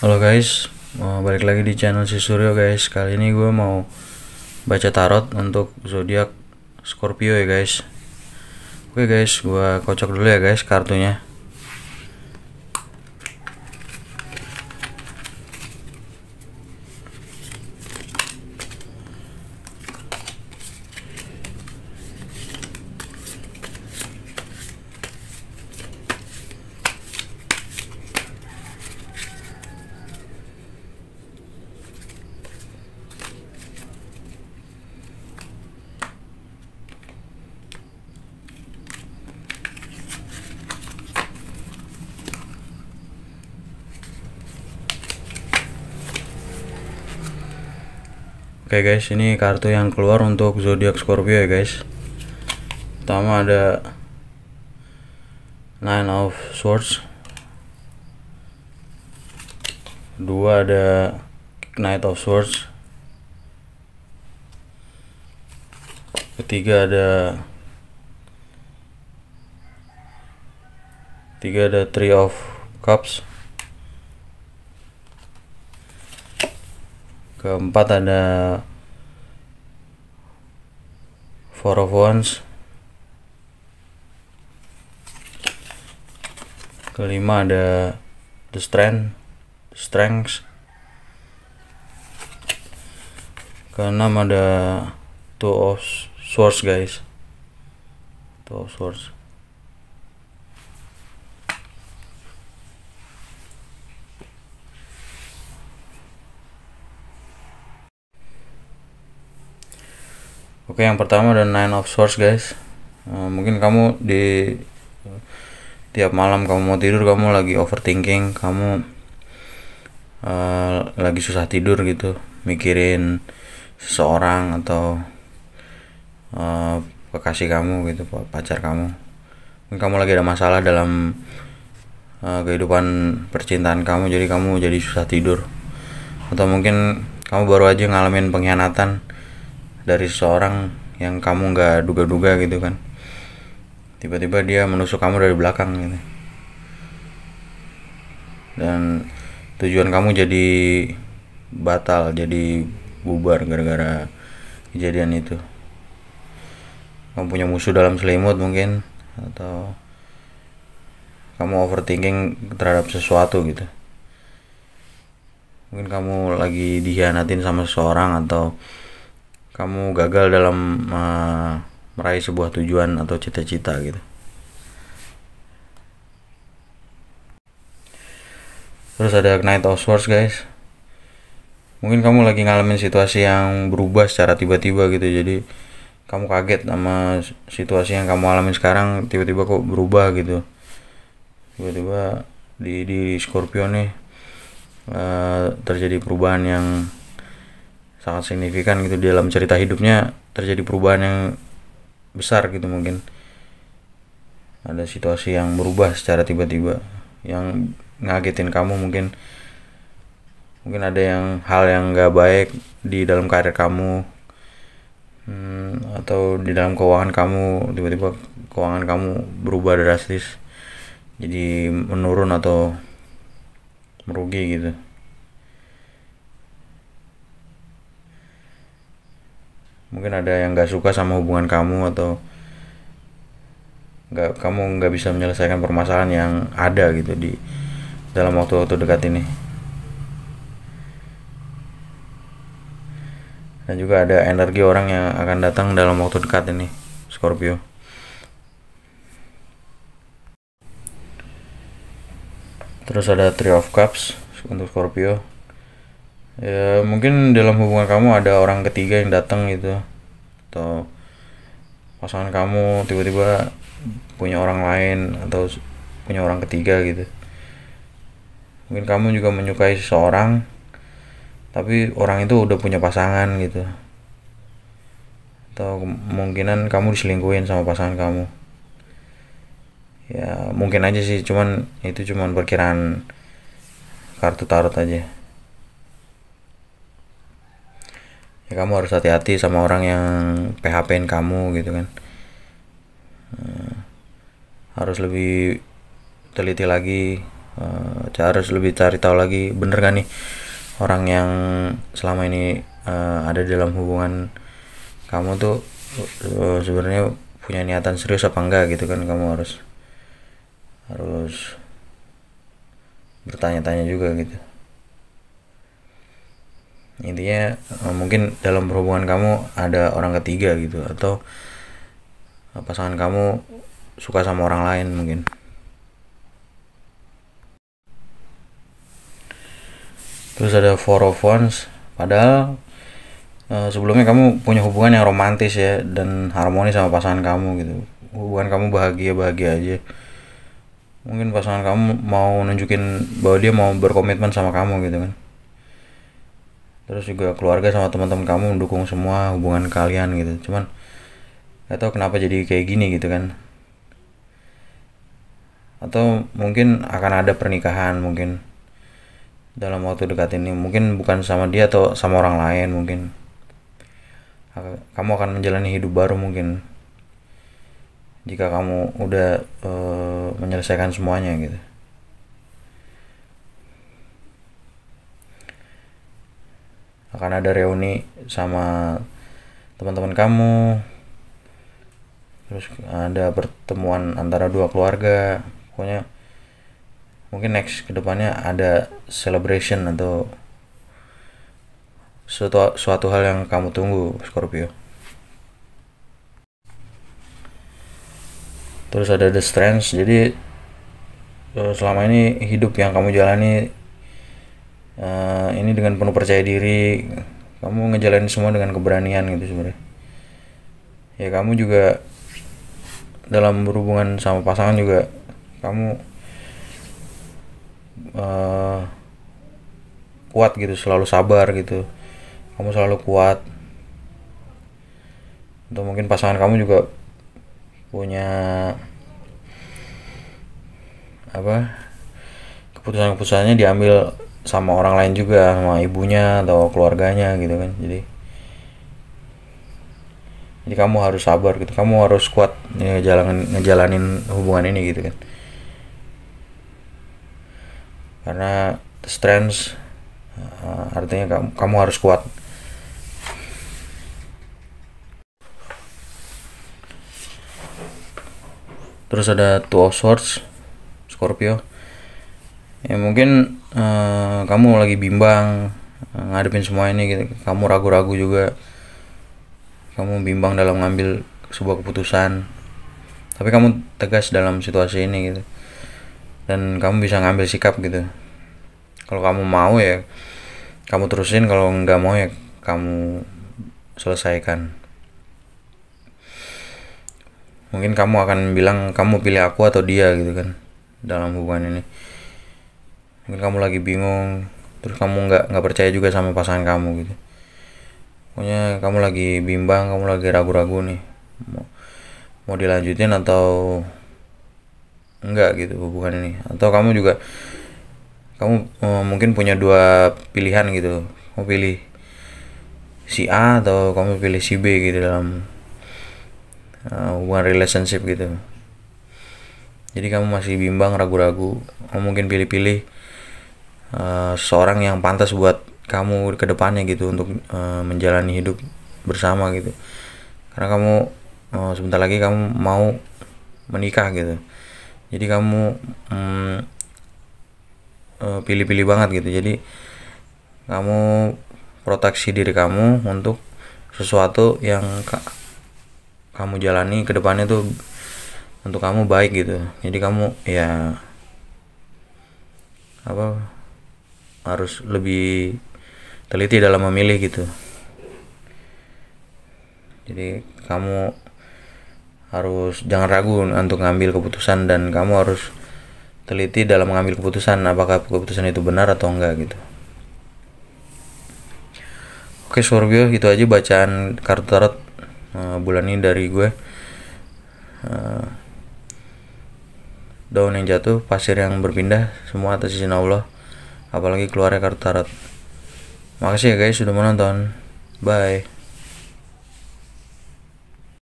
Halo guys, mau balik lagi di channel si Suryo guys. Kali ini gue mau baca tarot untuk zodiak Scorpio ya guys. Oke guys, gue kocok dulu ya guys kartunya. Oke okay guys, ini kartu yang keluar untuk zodiak Scorpio ya guys. Pertama ada Nine of Swords. Dua ada Knight of Swords. Ketiga ada Tiga ada Three of Cups. keempat ada four of wands kelima ada the strength strengths keenam ada two of swords guys two of swords Oke, yang pertama ada Nine of Swords, guys. Eh, mungkin kamu di tiap malam kamu mau tidur, kamu lagi overthinking, kamu uh, lagi susah tidur gitu, mikirin seseorang atau uh, kekasih kamu gitu, pacar kamu. Mungkin kamu lagi ada masalah dalam uh, kehidupan percintaan kamu, jadi kamu jadi susah tidur. Atau mungkin kamu baru aja ngalamin pengkhianatan dari seseorang yang kamu nggak duga-duga gitu kan tiba-tiba dia menusuk kamu dari belakang gitu dan tujuan kamu jadi batal jadi bubar gara-gara kejadian itu kamu punya musuh dalam selimut mungkin atau kamu overthinking terhadap sesuatu gitu mungkin kamu lagi dihianatin sama seseorang atau kamu gagal dalam uh, meraih sebuah tujuan atau cita-cita gitu. Terus ada Knight of Swords guys. Mungkin kamu lagi ngalamin situasi yang berubah secara tiba-tiba gitu. Jadi kamu kaget sama situasi yang kamu alami sekarang tiba-tiba kok berubah gitu. Tiba-tiba di di Scorpio nih uh, terjadi perubahan yang sangat signifikan gitu di dalam cerita hidupnya terjadi perubahan yang besar gitu mungkin ada situasi yang berubah secara tiba-tiba yang ngagetin kamu mungkin mungkin ada yang hal yang nggak baik di dalam karir kamu hmm, atau di dalam keuangan kamu tiba-tiba keuangan kamu berubah drastis jadi menurun atau merugi gitu mungkin ada yang nggak suka sama hubungan kamu atau nggak kamu nggak bisa menyelesaikan permasalahan yang ada gitu di dalam waktu-waktu dekat ini dan juga ada energi orang yang akan datang dalam waktu dekat ini Scorpio terus ada Three of Cups untuk Scorpio ya mungkin dalam hubungan kamu ada orang ketiga yang datang gitu atau pasangan kamu tiba-tiba punya orang lain atau punya orang ketiga gitu mungkin kamu juga menyukai seseorang tapi orang itu udah punya pasangan gitu atau kemungkinan kamu diselingkuhin sama pasangan kamu ya mungkin aja sih cuman itu cuman perkiraan kartu tarot aja ya kamu harus hati-hati sama orang yang PHP-in kamu gitu kan uh, harus lebih teliti lagi uh, harus lebih cari tahu lagi bener kan nih orang yang selama ini uh, ada dalam hubungan kamu tuh uh, sebenarnya punya niatan serius apa enggak gitu kan kamu harus harus bertanya-tanya juga gitu intinya eh, mungkin dalam perhubungan kamu ada orang ketiga gitu atau eh, pasangan kamu suka sama orang lain mungkin terus ada four of ones padahal eh, sebelumnya kamu punya hubungan yang romantis ya dan harmonis sama pasangan kamu gitu hubungan kamu bahagia bahagia aja mungkin pasangan kamu mau nunjukin bahwa dia mau berkomitmen sama kamu gitu kan terus juga keluarga sama teman-teman kamu mendukung semua hubungan kalian gitu cuman gak tahu kenapa jadi kayak gini gitu kan atau mungkin akan ada pernikahan mungkin dalam waktu dekat ini mungkin bukan sama dia atau sama orang lain mungkin kamu akan menjalani hidup baru mungkin jika kamu udah uh, menyelesaikan semuanya gitu akan ada reuni sama teman-teman kamu terus ada pertemuan antara dua keluarga pokoknya mungkin next kedepannya ada celebration atau suatu, suatu hal yang kamu tunggu Scorpio terus ada the strength jadi eh, selama ini hidup yang kamu jalani uh, ini dengan penuh percaya diri kamu ngejalanin semua dengan keberanian gitu sebenarnya ya kamu juga dalam berhubungan sama pasangan juga kamu uh, kuat gitu selalu sabar gitu kamu selalu kuat atau mungkin pasangan kamu juga punya apa keputusan-keputusannya diambil sama orang lain juga sama ibunya atau keluarganya gitu kan jadi jadi kamu harus sabar gitu kamu harus kuat ngejalanin ngejalanin hubungan ini gitu kan karena the strength eh, artinya kamu, kamu harus kuat terus ada two of swords Scorpio ya mungkin uh, kamu lagi bimbang eh, ngadepin semua ini gitu kamu ragu-ragu juga kamu bimbang dalam ngambil sebuah keputusan tapi kamu tegas dalam situasi ini gitu dan kamu bisa ngambil sikap gitu kalau kamu mau ya kamu terusin kalau nggak mau ya kamu selesaikan mungkin kamu akan bilang kamu pilih aku atau dia gitu kan dalam hubungan ini mungkin kamu lagi bingung terus kamu nggak nggak percaya juga sama pasangan kamu gitu pokoknya kamu lagi bimbang kamu lagi ragu-ragu nih mau, mau dilanjutin atau enggak gitu bukan ini atau kamu juga kamu uh, mungkin punya dua pilihan gitu mau pilih si A atau kamu pilih si B gitu dalam uh, hubungan relationship gitu jadi kamu masih bimbang ragu-ragu kamu mungkin pilih-pilih Eh, seorang yang pantas buat kamu ke depannya gitu untuk uh, menjalani hidup bersama gitu karena kamu uh, sebentar lagi kamu mau menikah gitu jadi kamu mm, uh, pilih-pilih banget gitu jadi kamu proteksi diri kamu untuk sesuatu yang ka kamu jalani ke depannya tuh untuk kamu baik gitu jadi kamu ya apa harus lebih teliti dalam memilih gitu jadi kamu harus jangan ragu untuk ngambil keputusan dan kamu harus teliti dalam mengambil keputusan apakah keputusan itu benar atau enggak gitu oke Scorpio itu aja bacaan kartu tarot uh, bulan ini dari gue uh, daun yang jatuh pasir yang berpindah semua atas izin Allah apalagi keluarnya kartu tarot makasih ya guys sudah menonton bye